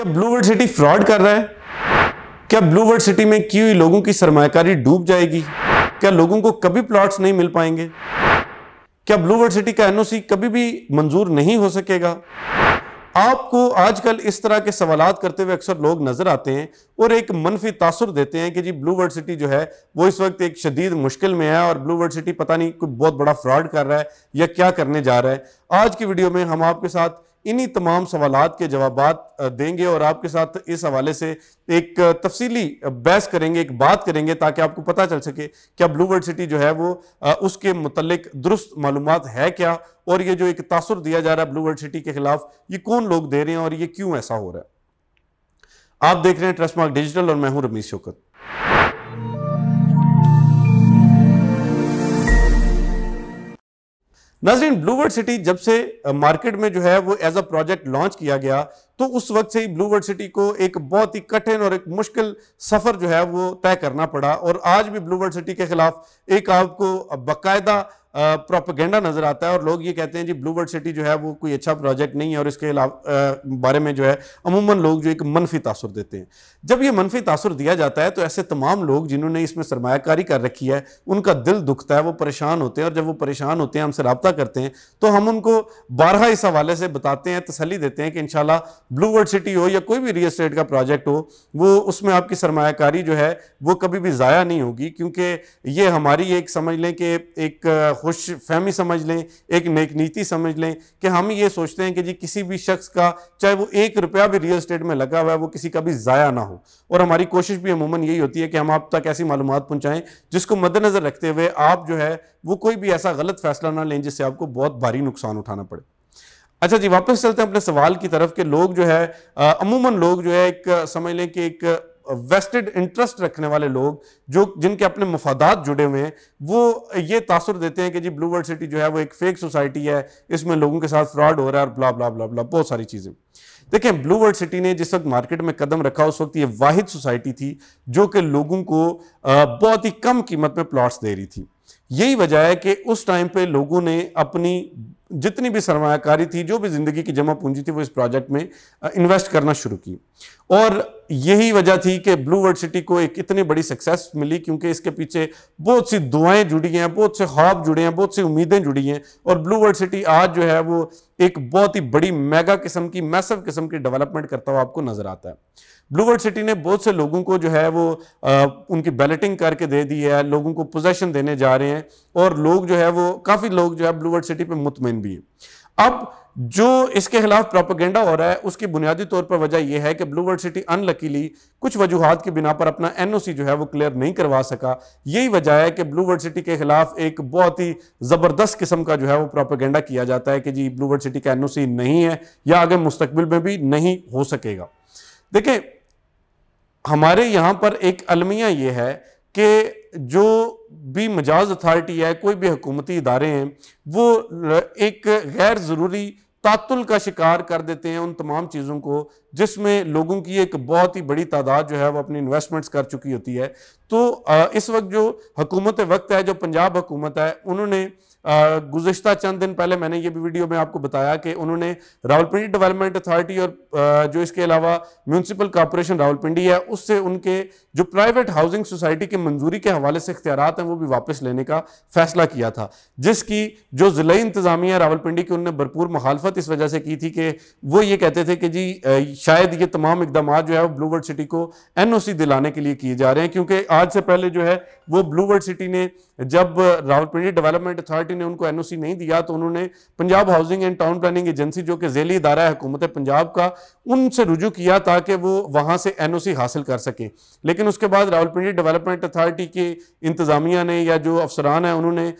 क्या blue world city fraud कर रहा है क्या ब्लू वर्ल्ड सिटी में की हुई लोगों की सरमाकारी डूब जाएगी क्या लोगों को कभी प्लॉट्स नहीं मिल पाएंगे क्या ब्लू वर्ल्ड सिटी का एनओसी कभी भी मंजूर नहीं हो सकेगा आपको आजकल इस तरह के सवाल करते हुए अक्सर लोग नजर आते हैं और एक मनफी तासर देते हैं कि जी ब्लू वर्ल्ड सिटी जो है वो इस वक्त एक शदीद मुश्किल में है और ब्लू वर्ल्ड सिटी पता नहीं कोई बहुत बड़ा फ्रॉड कर रहा है या क्या करने जा रहा है आज की वीडियो में हम आपके साथ इन्हीं तमाम सवाल के जवाब देंगे और आपके साथ इस हवाले से एक तफसीली बहस करेंगे एक बात करेंगे ताकि आपको पता चल सके क्या ब्लू वर्ल्ड सिटी जो है वो उसके मतलब दुरुस्त मालूम है क्या और ये जो एक तासर दिया जा रहा है ब्लू वर्ल्ड सिटी के खिलाफ ये कौन लोग दे रहे हैं और ये क्यों ऐसा हो रहा है आप देख रहे हैं ट्रस्ट मार्क डिजिटल और मैं हूं रमीश शोकत नाजरीन ब्लूवर्ड सिटी जब से मार्केट में जो है वो एज अ प्रोजेक्ट लॉन्च किया गया तो उस वक्त से ही ब्लूवर्ड सिटी को एक बहुत ही कठिन और एक मुश्किल सफ़र जो है वो तय करना पड़ा और आज भी ब्लूवर्ड सिटी के खिलाफ एक आपको बकायदा प्रोपोगेंडा नज़र आता है और लोग ये कहते हैं जी ब्लू वर्ड सिटी जो है वो कोई अच्छा प्रोजेक्ट नहीं है और इसके बारे में जो है अमूमन लोग जो एक मनफी तासर देते हैं जब ये मनफी तासर दिया जाता है तो ऐसे तमाम लोग जिन्होंने इसमें सरमाकारी कर रखी है उनका दिल दुखता है वो परेशान होते हैं और जब वो परेशान होते हैं हमसे रबता करते हैं तो हम उनको बारह इस हवाले से बताते हैं तसली देते हैं कि इन ब्लू वर्ड सिटी हो या कोई भी रियल स्टेट का प्रोजेक्ट हो वो उसमें आपकी सरमाकारी जो है वो कभी भी ज़ाया नहीं होगी क्योंकि ये हमारी एक समझ लें कि एक खुश फहमी समझ लें एक नेक नीति समझ लें कि हम ये सोचते हैं कि जी किसी भी शख्स का चाहे वो एक रुपया भी रियल स्टेट में लगा हुआ है वो किसी का भी ज़ाया ना हो और हमारी कोशिश भी अमूमन यही होती है कि हम आप तक ऐसी मालूम पहुँचाएँ जिसको मद्देनज़र रखते हुए आप जो है वो कोई भी ऐसा गलत फैसला ना लें जिससे आपको बहुत भारी नुकसान उठाना पड़े अच्छा जी वापस चलते हैं अपने सवाल की तरफ के लोग जो है अमूमन लोग जो है एक समझ लें कि एक वेस्टेड इंटरेस्ट रखने वाले लोग जो जिनके अपने मफादात जुड़े हुए हैं वो ये तासर देते हैं कि जी ब्लू वर्ल्ड सिटी जो है वो एक फेक सोसाइटी है इसमें लोगों के साथ फ्रॉड हो रहा है और ब्ला ब्ला ब्ला ब्ला बहुत सारी चीज़ें देखें ब्लू वर्ल्ड सिटी ने जिस वक्त मार्केट में कदम रखा उस वक्त ये वाहिद सोसाइटी थी जो कि लोगों को बहुत ही कम कीमत में प्लाट्स दे रही थी यही वजह है कि उस टाइम पर लोगों ने अपनी जितनी भी सरमाकारी थी जो भी ज़िंदगी की जमा पूंजी थी वो इस प्रोजेक्ट में इन्वेस्ट करना शुरू की और यही वजह थी कि ब्लू वर्ल्ड सिटी को एक इतनी बड़ी सक्सेस मिली क्योंकि इसके पीछे बहुत सी दुआएं जुड़ी हैं बहुत से हॉब जुड़े हैं बहुत सी उम्मीदें जुड़ी हैं और ब्लू वर्ल्ड सिटी आज जो है वो एक बहुत ही बड़ी मेगा किस्म की मैसव किस्म की डेवलपमेंट करता हुआ आपको नजर आता है ब्लू वर्ल्ड सिटी ने बहुत से लोगों को जो है वो आ, उनकी बैलेटिंग करके दे दी है लोगों को पोजेशन देने जा रहे हैं और लोग जो है वो काफ़ी लोग जो है ब्लू वर्ल्ड सिटी पर मुतमिन भी हैं अब जो इसके खिलाफ प्रोपोगेंडा हो रहा है उसकी बुनियादी तौर पर वजह यह है कि ब्लू वर्ल्ड सिटी अनलकीली कुछ वजूहत की बिना पर अपना एनओसी जो है वो क्लियर नहीं करवा सका यही वजह है कि ब्लू वर्ल्ड सिटी के खिलाफ एक बहुत ही ज़बरदस्त किस्म का जो है वो प्रोपोगेंडा किया जाता है कि जी ब्लू वर्ल्ड सिटी का सी नहीं है या आगे मुस्तबिल में भी नहीं हो सकेगा देखिए हमारे यहाँ पर एक अलमिया ये है कि जो भी मजाज अथॉरिटी है कोई भी हकूमती इदारे हैं वो एक गैर ज़रूरी तातुल का शिकार कर देते हैं उन तमाम चीज़ों को जिसमें लोगों की एक बहुत ही बड़ी तादाद जो है वो अपनी इन्वेस्टमेंट्स कर चुकी होती है तो इस वक्त जो हकूमत वक्त है जो पंजाब हुकूमत है उन्होंने गुजशत चंद दिन पहले मैंने ये भी वीडियो में आपको बताया कि उन्होंने रावलपिंडी डेवलपमेंट अथॉरिटी और जो इसके अलावा म्यूनसिपल कॉरपोरेशन रावलपिंडी है उससे उनके जो प्राइवेट हाउसिंग सोसाइटी की मंजूरी के हवाले से इख्तियार हैं वो भी वापस लेने का फैसला किया था जिसकी जो ज़िला इंतजामिया रावलपिंडी की उनने भरपूर मुखालफत इस वजह से की थी कि वो ये कहते थे कि जी शायद ये तमाम इकदाम जो है वो ब्लू वर्ल्ड सिटी को एनओसी दिलाने के लिए किए जा रहे हैं क्योंकि आज से पहले जो है वो ब्लू वर्ल्ड सिटी ने जब रावलपिंडी डेवलपमेंट अथॉरिटी ने उनको एनओसी नहीं दिया तो उन्होंने Punjab housing and town planning agency जो कि जैली इदारा है हुकूमत पंजाब का उनसे रुजू किया ताकि वो वहाँ से सी हासिल कर सके लेकिन उसके बाद रावलपिंडी डेवलपमेंट अथॉरिटी के इंतजामिया ने या जो अफसरान हैं उन्होंने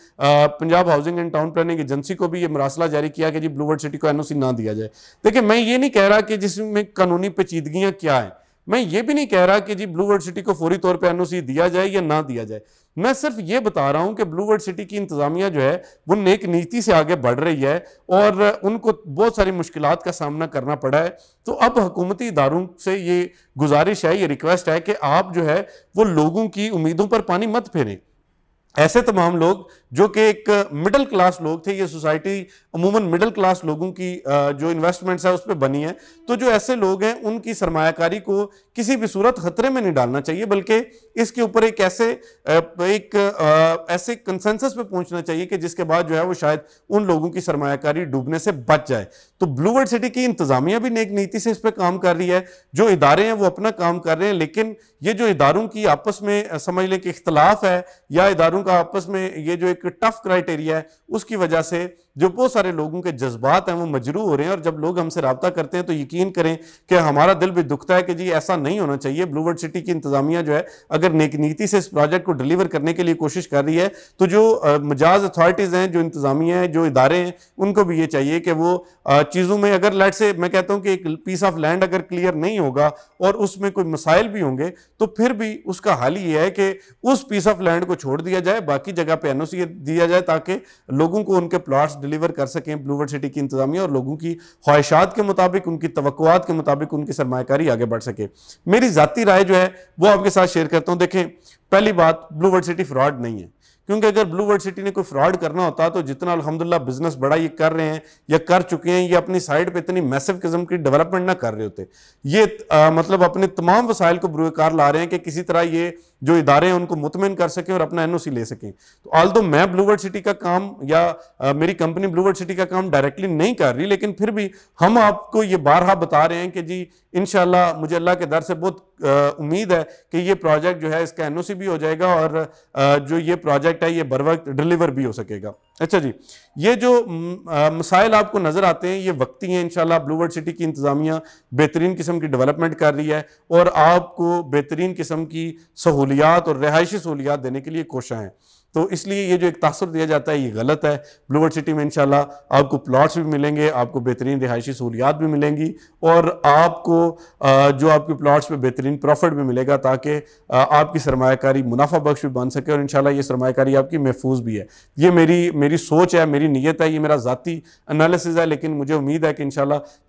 Punjab housing and town planning agency को भी ये मरासला जारी किया कि जी ब्लू वर्ल्ड सिटी को सी ना दिया जाए देखिए मैं ये नहीं कह रहा कि जिसमें कानूनी पेचीदगियां क्या हैं मैं ये भी नहीं कह रहा कि जी ब्लू वर्ल्ड सिटी को फौरी तौर पर एनओसी दिया जाए या ना दिया जाए मैं सिर्फ ये बता रहा हूँ कि ब्लू वर्ल्ड सिटी की इंतजामिया जो है वो नेक नीति से आगे बढ़ रही है और उनको बहुत सारी मुश्किल का सामना करना पड़ा है तो अब हुकूमती इदारों से ये गुजारिश है ये रिक्वेस्ट है कि आप जो है वो लोगों की उम्मीदों पर पानी मत फेरें ऐसे तमाम लोग जो कि एक मिडिल क्लास लोग थे ये सोसाइटी अमूमन मिडिल क्लास लोगों की जो इन्वेस्टमेंट्स है उस पर बनी है तो जो ऐसे लोग हैं उनकी सरमाकारी को किसी भी सूरत खतरे में नहीं डालना चाहिए बल्कि इसके ऊपर एक ऐसे एक ऐसे कंसेंसस पे पहुंचना चाहिए कि जिसके बाद जो है वो शायद उन लोगों की सरमाकारी डूबने से बच जाए तो ब्लू सिटी की इंतजामिया भी नेक नीति से इस पर काम कर रही है जो इदारे हैं वो अपना काम कर रहे हैं लेकिन ये जो इदारों की आपस में समझ लें कि इख्तलाफ है या इदारों किरदारों का आपस में ये जो एक टफ क्राइटेरिया है उसकी वजह से जो बहुत सारे लोगों के जज्बात हैं वो मजरू हो रहे हैं और जब लोग हमसे रबता करते हैं तो यकीन करें कि हमारा दिल भी दुखता है कि जी ऐसा नहीं होना चाहिए ब्लूवर्ड सिटी की इंतजामिया जो है अगर नीति से इस प्रोजेक्ट को डिलीवर करने के लिए कोशिश कर रही है तो जो मजाज अथॉरिटीज़ हैं जो इंतजामिया हैं जो इदारे हैं उनको भी ये चाहिए कि वो चीज़ों में अगर लाइट से मैं कहता हूँ कि एक पीस ऑफ लैंड अगर क्लियर नहीं होगा और उसमें कोई मसाइल भी होंगे तो फिर भी उसका हल ये है कि उस पीस ऑफ लैंड को छोड़ दिया जाए बाकी जगह पे एनओसी दिया जाए ताकि लोगों को उनके प्लॉट्स डिलीवर कर सकें ब्लूवर्ड सिटी की इंतजामिया और लोगों की ख्वाहिशात के मुताबिक उनकी तवक़ात के मुताबिक उनकी सरमाकारी आगे बढ़ सके मेरी ज़ाती राय जो है वो आपके साथ शेयर करता हूँ देखें पहली बात ब्लू वर्ड सिटी फ्रॉड नहीं है क्योंकि अगर ब्लू वर्ड सिटी ने कोई फ्रॉड करना होता तो जितना अलहमदिल्ला बिजनेस बड़ा ये कर रहे हैं या कर चुके हैं ये अपनी साइड पे इतनी मैसिव किस्म की डेवलपमेंट ना कर रहे होते ये आ, मतलब अपने तमाम वसाइल को बुरेकार ला रहे हैं कि किसी तरह ये जो इदारे हैं उनको मुतमिन कर सकें और अपना सी ले सकें तो ऑल दो मैं ब्लू वर्ड सिटी का काम या आ, मेरी कंपनी ब्लू वर्ड सिटी का काम डायरेक्टली नहीं कर रही लेकिन फिर भी हम आपको ये बारहा बता रहे हैं कि जी इन मुझे अल्लाह के दर से बहुत उम्मीद है कि ये प्रोजेक्ट जो है इसका एन भी हो जाएगा और जो ये प्रोजेक्ट है ये बर वक्त डिलीवर भी हो सकेगा अच्छा जी ये जो मसाइल आपको नज़र आते हैं ये वक्ती हैं इंशाल्लाह ब्लू वर्ल्ड सिटी की इंतज़ामिया बेहतरीन किस्म की डेवलपमेंट कर रही है और आपको बेहतरीन किस्म की सहूलियात और रहायशी सहूलियात देने के लिए कोशाँ हैं तो इसलिए ये जो एक तासर दिया जाता है ये गलत है ब्लूवर्ड सिटी में इंशाल्लाह आपको प्लॉट्स भी मिलेंगे आपको बेहतरीन रिहायशी सहूलियात भी मिलेंगी और आपको जो आपके प्लॉट्स पर बेहतरीन बेहतरीन प्रॉफिट भी मिलेगा ताकि आपकी सरमाकारी मुनाफा बख्श भी बन सके और इन ये सरमाकारी आपकी महफूज भी है ये मेरी मेरी सोच है मेरी नीयत है ये मेरा ज़ाती अनालिसिस है लेकिन मुझे उम्मीद है कि इन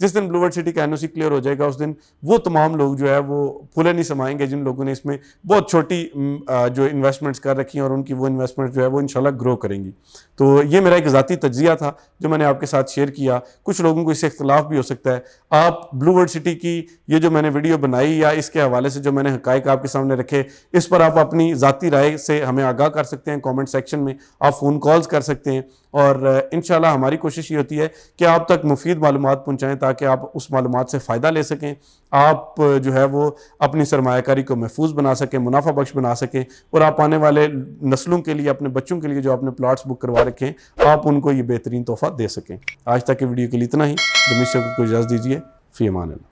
जिस दिन ब्लूवर्ड सिटी का एन क्लियर हो जाएगा उस दिन वो तमाम लोग जो है वो फूले नहीं समाएंगे जिन लोगों ने इसमें बहुत छोटी जो इन्वेस्टमेंट्स कर रखी हैं और उनकी वो इन्वेस्टमेंट जो है वो इन ग्रो करेंगी तो ये मेरा एक ज़ाती तजिया था जो मैंने आपके साथ शेयर किया कुछ लोगों को इससे इख्तलाफ भी हो सकता है आप ब्लू ब्लूवर्ड सिटी की ये जो मैंने वीडियो बनाई या इसके हवाले से जो मैंने हक आपके सामने रखे इस पर आप अपनी ज़ाती राय से हमें आगाह कर सकते हैं कमेंट सेक्शन में आप फ़ोन कॉल्स कर सकते हैं और इन हमारी कोशिश ये होती है कि आप तक मुफीद मालूम पहुँचाएँ ताकि आप उस मालूम से फ़ायदा ले सकें आप जो है वो अपनी सरमाकारी को महफूज बना सकें मुनाफा बख्श बना सकें और आप आने वाले नस्लों के लिए अपने बच्चों के लिए जो आपने प्लाट्स बुक करवा रखे हैं आप उनको ये बेहतरीन तोहफ़ा दे सकें आज तक के वीडियो के लिए इतना ही दमिश को इजाज़त दीजिए फ़ी अमान